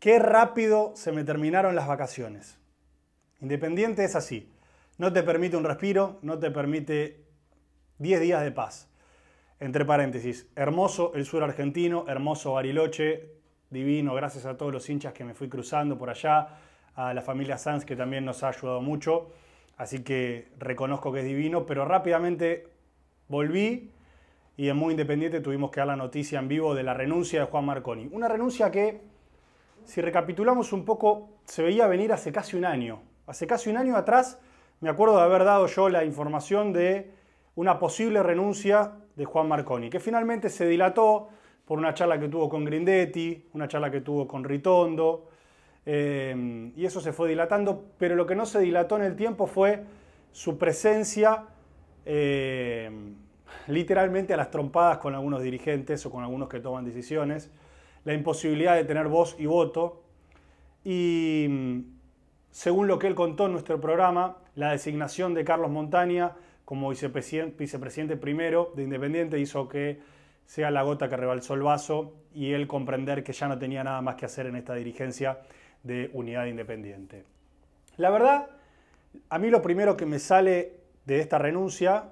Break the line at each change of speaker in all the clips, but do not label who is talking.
Qué rápido se me terminaron las vacaciones. Independiente es así. No te permite un respiro, no te permite 10 días de paz. Entre paréntesis, hermoso el sur argentino, hermoso Bariloche, divino, gracias a todos los hinchas que me fui cruzando por allá, a la familia Sanz que también nos ha ayudado mucho, así que reconozco que es divino, pero rápidamente volví y en Muy Independiente tuvimos que dar la noticia en vivo de la renuncia de Juan Marconi. Una renuncia que si recapitulamos un poco, se veía venir hace casi un año. Hace casi un año atrás me acuerdo de haber dado yo la información de una posible renuncia de Juan Marconi, que finalmente se dilató por una charla que tuvo con Grindetti, una charla que tuvo con Ritondo, eh, y eso se fue dilatando, pero lo que no se dilató en el tiempo fue su presencia eh, literalmente a las trompadas con algunos dirigentes o con algunos que toman decisiones la imposibilidad de tener voz y voto. Y mm, según lo que él contó en nuestro programa, la designación de Carlos Montaña como vicepresidente, primero de Independiente hizo que sea la gota que rebalsó el vaso y él comprender que ya no tenía nada más que hacer en esta dirigencia de Unidad Independiente. La verdad, a mí lo primero que me sale de esta renuncia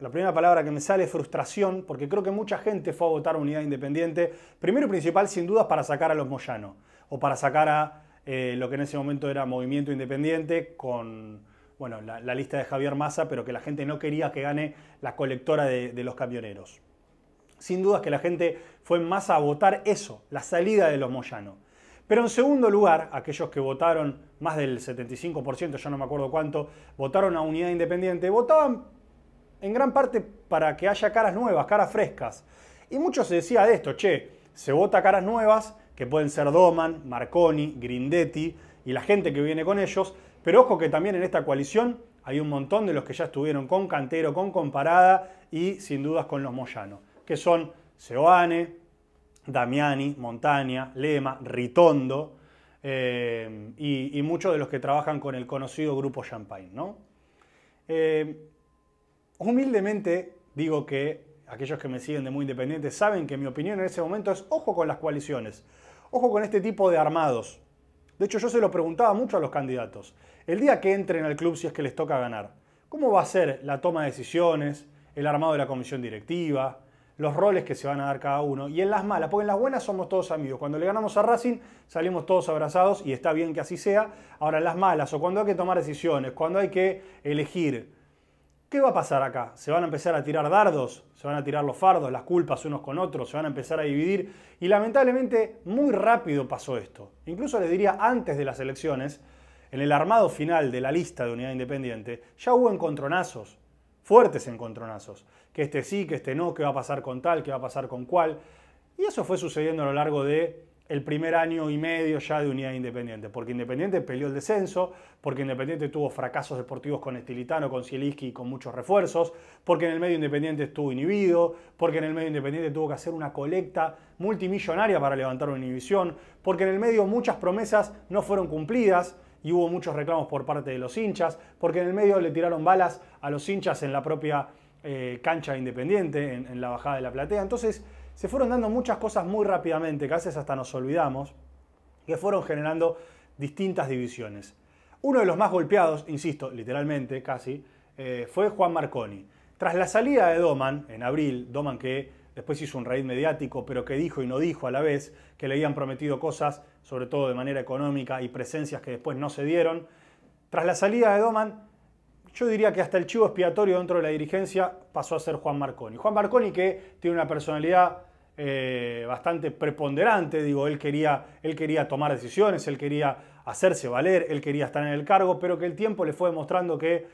la primera palabra que me sale es frustración, porque creo que mucha gente fue a votar a Unidad Independiente, primero y principal, sin dudas, para sacar a los Moyano, o para sacar a eh, lo que en ese momento era Movimiento Independiente, con bueno, la, lista de Javier Massa, pero que la gente no quería que gane la colectora de, los camioneros. Sin dudas que la gente fue más a votar eso, la salida de los Moyano. Pero en segundo lugar, aquellos que votaron, más del 75%, yo no me acuerdo cuánto, votaron a Unidad Independiente, votaban en gran parte para que haya caras nuevas, caras frescas. Y mucho se decía de esto, che, se vota caras nuevas, que pueden ser Doman, Marconi, Grindetti y la gente que viene con ellos, pero ojo que también en esta coalición hay un montón de los que ya estuvieron con Cantero, con Comparada y sin dudas con los Moyano, que son Seoane, Damiani, Montaña, Lema, Ritondo eh, y, muchos de los que trabajan con el conocido grupo Champagne. ¿no? Eh, Humildemente digo que aquellos que me siguen de muy independiente saben que mi opinión en ese momento es ojo con las coaliciones, ojo con este tipo de armados. De hecho, yo se lo preguntaba mucho a los candidatos. El día que entren al club, si es que les toca ganar, ¿cómo va a ser la toma de decisiones, el armado de la comisión directiva, los roles que se van a dar cada uno? Y en las malas, porque en las buenas somos todos amigos. Cuando le ganamos a Racing, salimos todos abrazados y está bien que así sea. Ahora, en las malas, o cuando hay que tomar decisiones, cuando hay que elegir ¿Qué va a pasar acá? Se van a empezar a tirar dardos, se van a tirar los fardos, las culpas unos con otros, se van a empezar a dividir y lamentablemente muy rápido pasó esto. Incluso les diría antes de las elecciones, en el armado final de la lista de Unidad Independiente, ya hubo encontronazos, fuertes encontronazos, que este sí, que este no, qué va a pasar con tal, qué va a pasar con cual. Y eso fue sucediendo a lo largo de el primer año y medio ya de Unidad Independiente, porque Independiente peleó el descenso, porque Independiente tuvo fracasos deportivos con Estilitano, con Cieliski y con muchos refuerzos, porque en el medio Independiente estuvo inhibido, porque en el medio Independiente tuvo que hacer una colecta multimillonaria para levantar una inhibición, porque en el medio muchas promesas no fueron cumplidas, y hubo muchos reclamos por parte de los hinchas, porque en el medio le tiraron balas a los hinchas en la propia eh, cancha independiente, en, la bajada de la platea. Entonces, se fueron dando muchas cosas muy rápidamente, que a veces hasta nos olvidamos, que fueron generando distintas divisiones. Uno de los más golpeados, insisto, literalmente casi, eh, fue Juan Marconi. Tras la salida de Doman, en abril, Doman que después hizo un raid mediático, pero que dijo y no dijo a la vez, que le habían prometido cosas, sobre todo de manera económica, y presencias que después no se dieron, tras la salida de Doman, yo diría que hasta el chivo expiatorio dentro de la dirigencia pasó a ser Juan Marconi. Juan Marconi que tiene una personalidad eh, bastante preponderante, digo, él quería, él quería tomar decisiones, él quería hacerse valer, él quería estar en el cargo, pero que el tiempo le fue demostrando que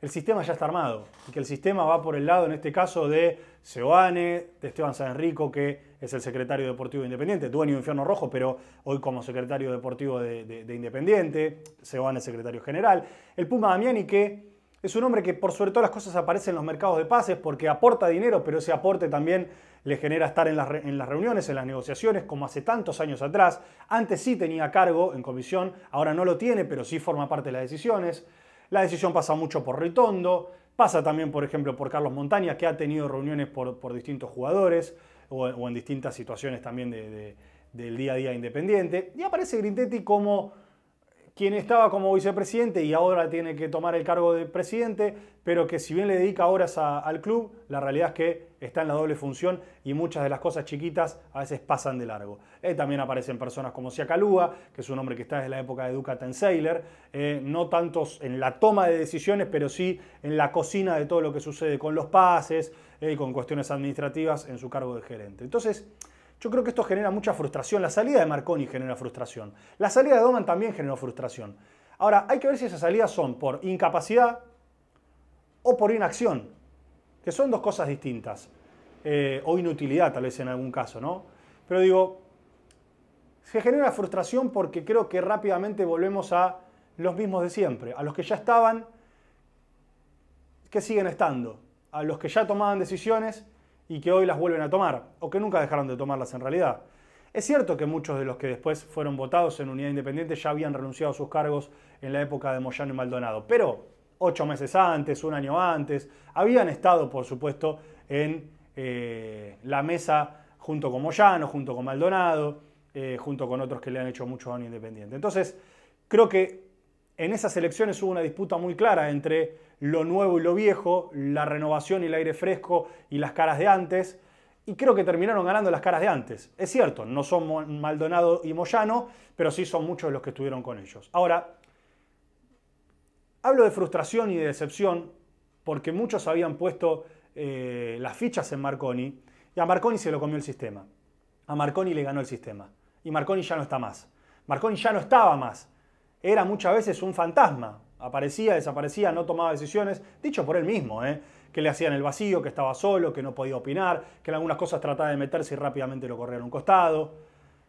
el sistema ya está armado y que el sistema va por el lado, en este caso, de Seoane, de Esteban San Enrico, que es el secretario deportivo Independiente, dueño de Infierno Rojo, pero hoy como secretario deportivo de, Independiente, Seoane es secretario general, el Puma Damiani que es un hombre que por sobre todas las cosas aparece en los mercados de pases porque aporta dinero, pero ese aporte también le genera estar en las, en las, reuniones, en las negociaciones, como hace tantos años atrás. Antes sí tenía cargo en comisión, ahora no lo tiene, pero sí forma parte de las decisiones. La decisión pasa mucho por Ritondo, pasa también, por ejemplo, por Carlos Montaña, que ha tenido reuniones por, por distintos jugadores o, en distintas situaciones también del día a día independiente. Y aparece Grintetti como quien estaba como vicepresidente y ahora tiene que tomar el cargo de presidente, pero que si bien le dedica horas al club, la realidad es que está en la doble función y muchas de las cosas chiquitas a veces pasan de largo. Eh, también aparecen personas como Siakalúa, que es un hombre que está desde la época de educa en eh, no tantos en la toma de decisiones, pero sí en la cocina de todo lo que sucede con los pases eh, y con cuestiones administrativas en su cargo de gerente. Entonces, yo creo que esto genera mucha frustración. La salida de Marconi genera frustración. La salida de Doman también generó frustración. Ahora, hay que ver si esas salidas son por incapacidad o por inacción, que son dos cosas distintas. Eh, o inutilidad, tal vez en algún caso, ¿no? Pero digo, se genera frustración porque creo que rápidamente volvemos a los mismos de siempre, a los que ya estaban, que siguen estando, a los que ya tomaban decisiones y que hoy las vuelven a tomar, o que nunca dejaron de tomarlas en realidad. Es cierto que muchos de los que después fueron votados en Unidad Independiente ya habían renunciado a sus cargos en la época de Moyano y Maldonado, pero ocho meses antes, un año antes, habían estado, por supuesto, en eh, la mesa junto con Moyano, junto con Maldonado, eh, junto con otros que le han hecho mucho daño Independiente. Entonces, creo que en esas elecciones hubo una disputa muy clara entre lo nuevo y lo viejo, la renovación y el aire fresco y las caras de antes. Y creo que terminaron ganando las caras de antes. Es cierto, no son Maldonado y Moyano, pero sí son muchos los que estuvieron con ellos. Ahora, hablo de frustración y de decepción porque muchos habían puesto eh, las fichas en Marconi y a Marconi se lo comió el sistema. A Marconi le ganó el sistema. Y Marconi ya no está más. Marconi ya no estaba más era muchas veces un fantasma. Aparecía, desaparecía, no tomaba decisiones, dicho por él mismo, ¿eh? que le hacían el vacío, que estaba solo, que no podía opinar, que en algunas cosas trataba de meterse y rápidamente lo corría a un costado.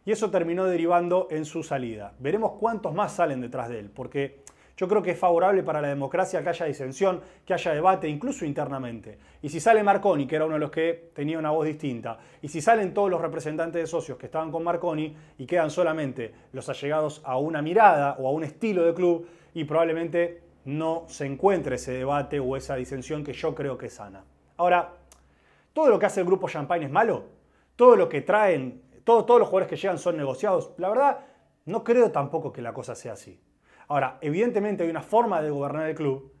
Y eso terminó derivando en su salida. Veremos cuántos más salen detrás de él, porque yo creo que es favorable para la democracia que haya disensión, que haya debate, incluso internamente. Y si sale Marconi, que era uno de los que tenía una voz distinta, y si salen todos los representantes de socios que estaban con Marconi y quedan solamente los allegados a una mirada o a un estilo de club, y probablemente no se encuentre ese debate o esa disensión que yo creo que es sana. Ahora, ¿todo lo que hace el grupo Champagne es malo? ¿Todo lo que traen, todos los jugadores que llegan son negociados? La verdad, no creo tampoco que la cosa sea así. Ahora, evidentemente hay una forma de gobernar el club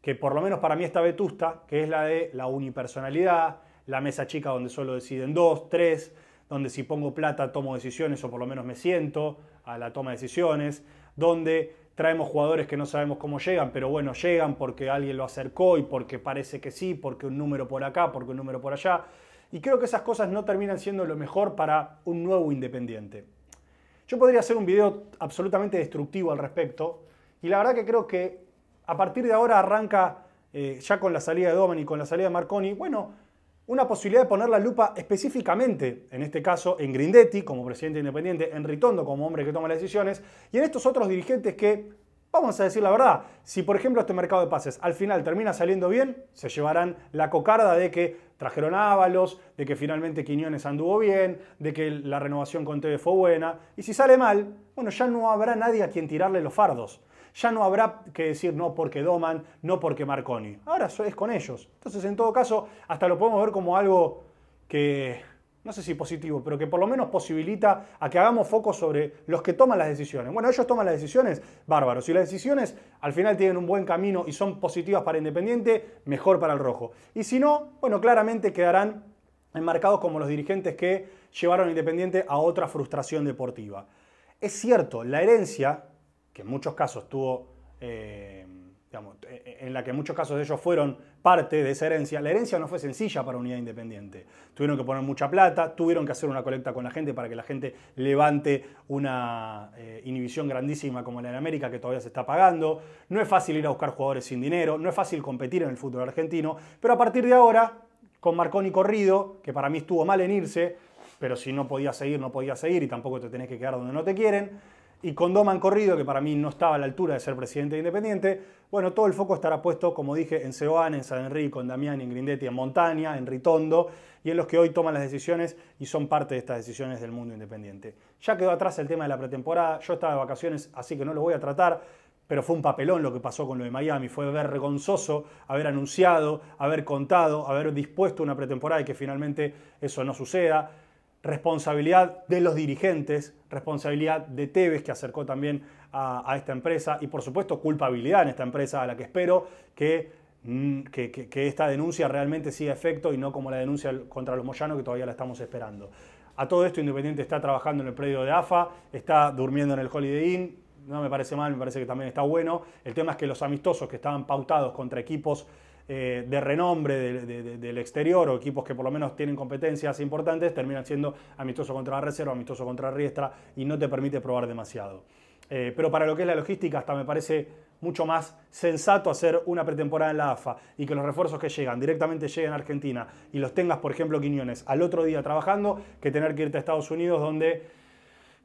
que por lo menos para mí está vetusta, que es la de la unipersonalidad, la mesa chica donde solo deciden dos, tres, donde si pongo plata tomo decisiones o por lo menos me siento a la toma de decisiones, donde traemos jugadores que no sabemos cómo llegan, pero bueno, llegan porque alguien lo acercó y porque parece que sí, porque un número por acá, porque un número por allá. Y creo que esas cosas no terminan siendo lo mejor para un nuevo independiente. Yo podría hacer un video absolutamente destructivo al respecto y la verdad que creo que a partir de ahora arranca eh, ya con la salida de Domini, con la salida de Marconi, bueno, una posibilidad de poner la lupa específicamente, en este caso, en Grindetti como presidente independiente, en Ritondo como hombre que toma las decisiones y en estos otros dirigentes que, vamos a decir la verdad, si por ejemplo este mercado de pases al final termina saliendo bien, se llevarán la cocarda de que trajeron a de que finalmente Quiñones anduvo bien, de que la renovación con TV fue buena. Y si sale mal, bueno, ya no habrá nadie a quien tirarle los fardos. Ya no habrá que decir no porque Doman, no porque Marconi. Ahora es con ellos. Entonces, en todo caso, hasta lo podemos ver como algo que no sé si positivo, pero que por lo menos posibilita a que hagamos foco sobre los que toman las decisiones. Bueno, ellos toman las decisiones, bárbaro. Si las decisiones al final tienen un buen camino y son positivas para Independiente, mejor para el rojo. Y si no, bueno, claramente quedarán enmarcados como los dirigentes que llevaron a Independiente a otra frustración deportiva. Es cierto, la herencia, que en muchos casos tuvo... Eh, eh, eh, en la que muchos casos de ellos fueron parte de esa herencia, la herencia no fue sencilla para Unidad Independiente. Tuvieron que poner mucha plata, tuvieron que hacer una colecta con la gente para que la gente levante una eh, inhibición grandísima como la de América que todavía se está pagando. No es fácil ir a buscar jugadores sin dinero, no es fácil competir en el fútbol argentino, pero a partir de ahora, con Marconi corrido, que para mí estuvo mal en irse, pero si no podía seguir, no podía seguir y tampoco te tenés que quedar donde no te quieren y con Doman corrido, que para mí no estaba a la altura de ser presidente de Independiente, bueno, todo el foco estará puesto, como dije, en Seoane, en San Enrico, en Damián, en Grindetti, en Montaña, en Ritondo, y en los que hoy toman las decisiones y son parte de estas decisiones del mundo independiente. Ya quedó atrás el tema de la pretemporada, yo estaba de vacaciones, así que no lo voy a tratar, pero fue un papelón lo que pasó con lo de Miami, fue vergonzoso haber anunciado, haber contado, haber dispuesto una pretemporada y que finalmente eso no suceda responsabilidad de los dirigentes, responsabilidad de Tevez, que acercó también a, esta empresa, y por supuesto culpabilidad en esta empresa, a la que espero mm, que, esta denuncia realmente siga efecto y no como la denuncia contra los Moyano que todavía la estamos esperando. A todo esto, Independiente está trabajando en el predio de AFA, está durmiendo en el Holiday Inn, no me parece mal, me parece que también está bueno. El tema es que los amistosos que estaban pautados contra equipos eh, de renombre del exterior o equipos que por lo menos tienen competencias importantes terminan siendo amistoso contra la reserva, amistoso contra la riestra y no te permite probar demasiado. Eh, pero para lo que es la logística, hasta me parece mucho más sensato hacer una pretemporada en la AFA y que los refuerzos que llegan directamente lleguen a Argentina y los tengas, por ejemplo, Quiñones, al otro día trabajando, que tener que irte a Estados Unidos donde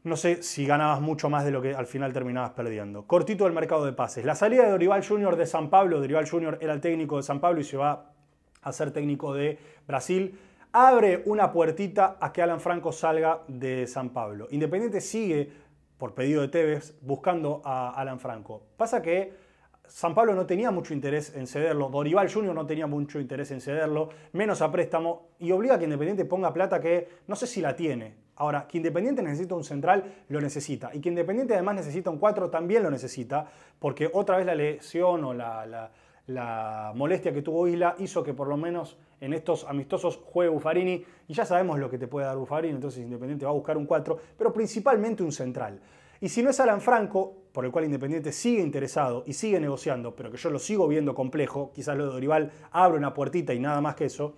no sé si ganabas mucho más de lo que al final terminabas perdiendo. Cortito el mercado de pases. La salida de Dorival Jr. de San Pablo, Dorival Jr. era el técnico de San Pablo y se va a ser técnico de Brasil, abre una puertita a que Alan Franco salga de San Pablo. Independiente sigue, por pedido de Tevez, buscando a Alan Franco. Pasa que San Pablo no tenía mucho interés en cederlo, Dorival Jr. no tenía mucho interés en cederlo, menos a préstamo, y obliga a que Independiente ponga plata que no sé si la tiene, Ahora, que Independiente necesita un central, lo necesita. Y que Independiente además necesita un 4, también lo necesita, porque otra vez la lesión o la, molestia que tuvo Isla hizo que por lo menos en estos amistosos juegue Buffarini. Y ya sabemos lo que te puede dar Buffarini, entonces Independiente va a buscar un 4, pero principalmente un central. Y si no es Alan Franco, por el cual Independiente sigue interesado y sigue negociando, pero que yo lo sigo viendo complejo, quizás lo de Dorival abre una puertita y nada más que eso,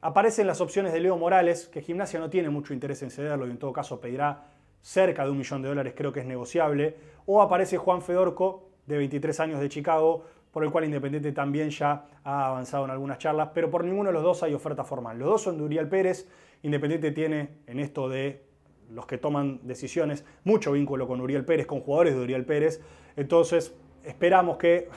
Aparecen las opciones de Leo Morales, que Gimnasia no tiene mucho interés en cederlo y en todo caso pedirá cerca de un millón de dólares, creo que es negociable. O aparece Juan Fedorco, de 23 años de Chicago, por el cual Independiente también ya ha avanzado en algunas charlas, pero por ninguno de los dos hay oferta formal. Los dos son de Uriel Pérez. Independiente tiene en esto de los que toman decisiones mucho vínculo con Uriel Pérez, con jugadores de Uriel Pérez. Entonces, esperamos que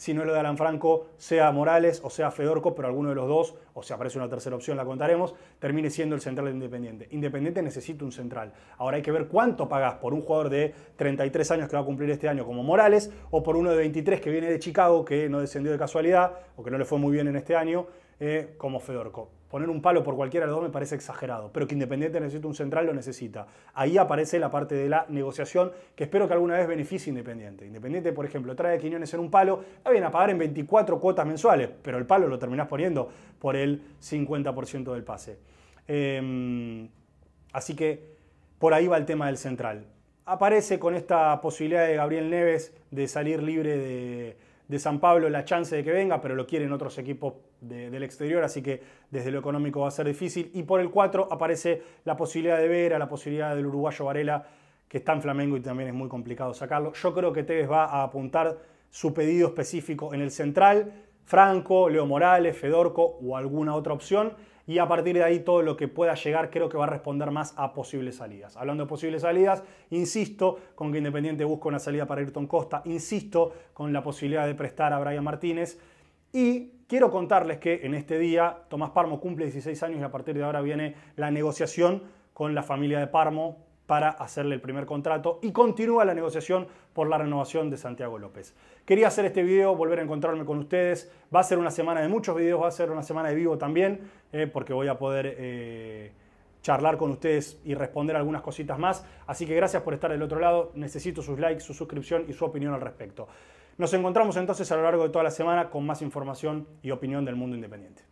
si no es lo de Alan Franco, sea Morales o sea Fedorco, pero alguno de los dos, o si aparece una tercera opción, la contaremos, termine siendo el central de Independiente. Independiente necesita un central. Ahora hay que ver cuánto pagás por un jugador de 33 años que va a cumplir este año como Morales o por uno de 23 que viene de Chicago, que no descendió de casualidad o que no le fue muy bien en este año, eh, como Fedorco poner un palo por cualquiera de los me parece exagerado, pero que Independiente necesita un central lo necesita. Ahí aparece la parte de la negociación que espero que alguna vez beneficie Independiente. Independiente, por ejemplo, trae a Quiñones en un palo, ahí vienen a pagar en 24 cuotas mensuales, pero el palo lo terminás poniendo por el 50% del pase. Em, así que por ahí va el tema del central. Aparece con esta posibilidad de Gabriel Neves de salir libre de de San Pablo la chance de que venga, pero lo quieren otros equipos del exterior, así que desde lo económico va a ser difícil. Y por el 4 aparece la posibilidad de Vera, la posibilidad del uruguayo Varela, que está en Flamengo y también es muy complicado sacarlo. Yo creo que Tevez va a apuntar su pedido específico en el central, Franco, Leo Morales, Fedorco o alguna otra opción y a partir de ahí todo lo que pueda llegar creo que va a responder más a posibles salidas. Hablando de posibles salidas, insisto con que Independiente busque una salida para Ayrton Costa, insisto con la posibilidad de prestar a Brian Martínez y Quiero contarles que en este día Tomás Parmo cumple 16 años y a partir de ahora viene la negociación con la familia de Parmo para hacerle el primer contrato y continúa la negociación por la renovación de Santiago López. Quería hacer este video, volver a encontrarme con ustedes. Va a ser una semana de muchos videos, va a ser una semana de vivo también, eh, porque voy a poder eh, charlar con ustedes y responder algunas cositas más. Así que gracias por estar del otro lado. Necesito sus likes, su suscripción y su opinión al respecto. Nos encontramos entonces a lo largo de toda la semana con más información y opinión del mundo independiente.